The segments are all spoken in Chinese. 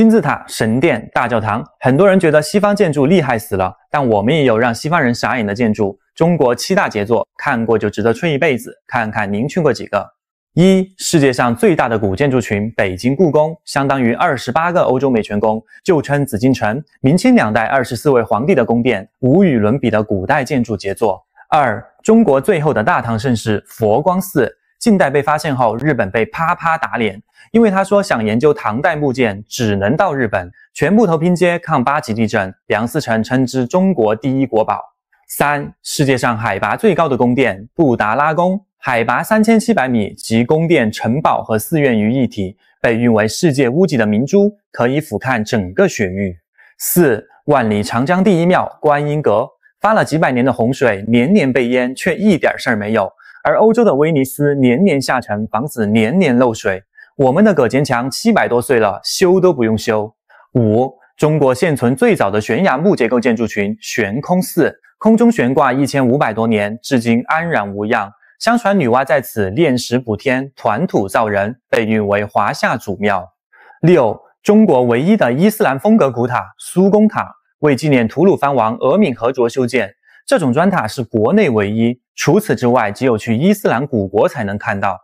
金字塔、神殿、大教堂，很多人觉得西方建筑厉害死了，但我们也有让西方人傻眼的建筑。中国七大杰作，看过就值得吹一辈子，看看您去过几个？一、世界上最大的古建筑群——北京故宫，相当于二十八个欧洲美泉宫，就称紫禁城，明清两代二十四位皇帝的宫殿，无与伦比的古代建筑杰作。二、中国最后的大唐盛世——佛光寺。近代被发现后，日本被啪啪打脸，因为他说想研究唐代木剑，只能到日本。全木头拼接，抗八级地震。梁思成称之中国第一国宝。三、世界上海拔最高的宫殿——布达拉宫，海拔三千七百米，集宫殿、城堡和寺院于一体，被誉为世界屋脊的明珠，可以俯瞰整个雪域。四、万里长江第一庙——观音阁，发了几百年的洪水，年年被淹，却一点事儿没有。而欧洲的威尼斯年年下沉，房子年年漏水。我们的葛坚强七百多岁了，修都不用修。五、中国现存最早的悬崖木结构建筑群——悬空寺，空中悬挂一千五百多年，至今安然无恙。相传女娲在此炼石补天、团土造人，被誉为华夏祖庙。六、中国唯一的伊斯兰风格古塔——苏公塔，为纪念吐鲁番王额敏和卓修建。这种砖塔是国内唯一，除此之外，只有去伊斯兰古国才能看到。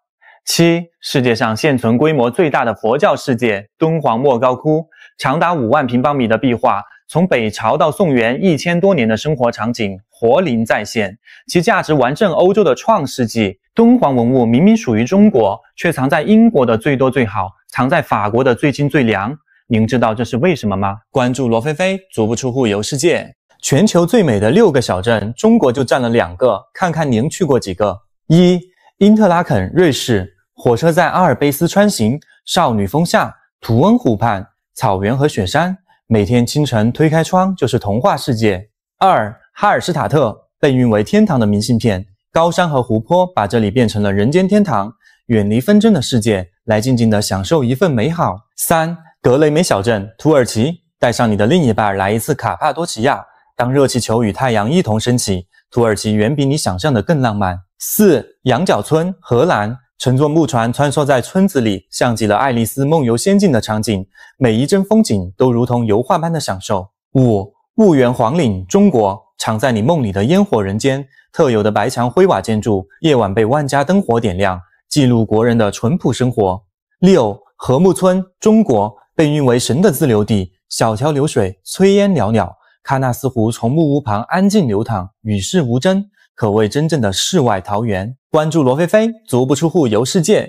七，世界上现存规模最大的佛教世界——敦煌莫高窟，长达五万平方米的壁画，从北朝到宋元一千多年的生活场景活灵再现，其价值完胜欧洲的《创世纪》。敦煌文物明明属于中国，却藏在英国的最多最好，藏在法国的最精最良。您知道这是为什么吗？关注罗菲菲，足不出户游世界。全球最美的六个小镇，中国就占了两个。看看您去过几个？一、因特拉肯，瑞士，火车在阿尔卑斯穿行，少女峰下，图恩湖畔，草原和雪山，每天清晨推开窗就是童话世界。二、哈尔斯塔特，被誉为天堂的明信片，高山和湖泊把这里变成了人间天堂，远离纷争的世界，来静静的享受一份美好。三、格雷梅小镇，土耳其，带上你的另一半来一次卡帕多奇亚。当热气球与太阳一同升起，土耳其远比你想象的更浪漫。四、羊角村，荷兰，乘坐木船穿梭在村子里，像极了爱丽丝梦游仙境的场景，每一帧风景都如同油画般的享受。五、婺源篁岭，中国，藏在你梦里的烟火人间，特有的白墙灰瓦建筑，夜晚被万家灯火点亮，记录国人的淳朴生活。六、和睦村，中国，被誉为神的自留地，小桥流水，炊烟袅袅。喀纳斯湖从木屋旁安静流淌，与世无争，可谓真正的世外桃源。关注罗菲菲，足不出户游世界。